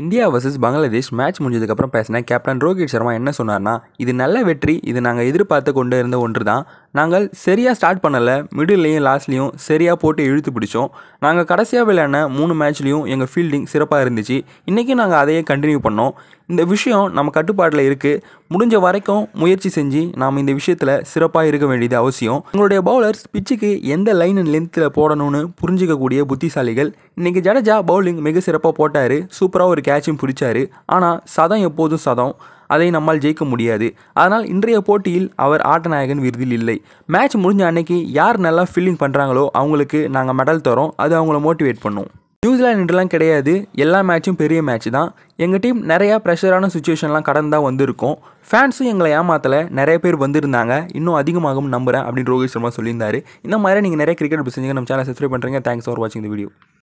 India versus Bangladesh match முடிஞ்சதுக்கப்புறம் பேசின captain Rohit Sharma என்ன சொன்னார்னா இது நல்ல வெற்றி இது நாங்கள் எதிர்பார்த்து கொண்டு இருந்த ஒன்று தான் நாங்கள் சரியாக ஸ்டார்ட் பண்ணலை மிடில்லையும் லாஸ்ட்லேயும் சரியாக போட்டு இழுத்து பிடிச்சோம் நாங்கள் கடைசியாக விளையாடின மூணு மேட்ச்லேயும் எங்கள் ஃபீல்டிங் சிறப்பாக இருந்துச்சு இன்றைக்கும் நாங்கள் அதையே கண்டினியூ பண்ணோம் இந்த விஷயம் நம்ம கட்டுப்பாட்டில் இருக்குது முடிஞ்ச வரைக்கும் முயற்சி செஞ்சு நாம் இந்த விஷயத்தில் சிறப்பாக இருக்க வேண்டியது அவசியம் உங்களுடைய பவுலர்ஸ் பிச்சுக்கு எந்த லைன் அண்ட் லென்த்தில் போடணும்னு புரிஞ்சிக்கக்கூடிய புத்திசாலிகள் இன்றைக்கி ஜடேஜா பவுலிங் மிக சிறப்பாக போட்டார் சூப்பராக ஒரு கேட்சும் பிடிச்சார் ஆனால் சதம் எப்போதும் சதம் அதை நம்மால் ஜெயிக்க முடியாது அதனால் இன்றைய போட்டியில் அவர் ஆட்டநாயகன் விருதில் இல்லை மேட்ச் முடிஞ்ச அன்னைக்கு யார் நல்லா ஃபீல்டிங் பண்ணுறாங்களோ அவங்களுக்கு நாங்கள் மெடல் தரோம் அது அவங்கள மோட்டிவேட் பண்ணும் நியூசிலாண்டுலாம் கிடையாது எல்லா மேட்சும் பெரிய மேட்ச் தான் எங்கள் டீம் நிறையா ப்ரெஷரான சுச்சுவேஷன்லாம் கடந்து தான் வந்திருக்கோம் ஃபேன்ஸும் எங்களை ஏமாத்தலை நிறைய பேர் வந்திருந்தாங்க இன்னும் அதிகமாகும் நம்புகிறேன் அப்படின்னு ரோஹித் சர்மா சொல்லியிருந்தாரு இந்த மாதிரி நீங்கள் நிறைய கிரிக்கெட் பிடிச்சிங்க நம்ம சேனல் சப்ஸ்கிரைப் பண்ணுறீங்க தேங்க்ஸ் ஃபார் வாட்சிங் இந்த வீடியோ